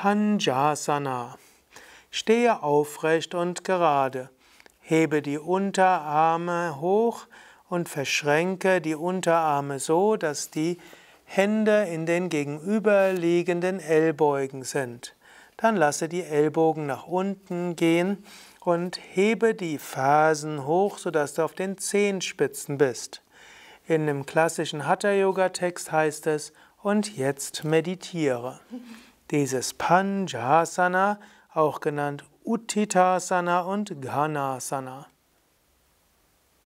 Panjasana. Stehe aufrecht und gerade. Hebe die Unterarme hoch und verschränke die Unterarme so, dass die Hände in den gegenüberliegenden Ellbeugen sind. Dann lasse die Ellbogen nach unten gehen und hebe die Fersen hoch, sodass du auf den Zehenspitzen bist. In dem klassischen Hatha-Yoga-Text heißt es, und jetzt meditiere. Dieses Panjasana, auch genannt Uttitasana und Ganasana.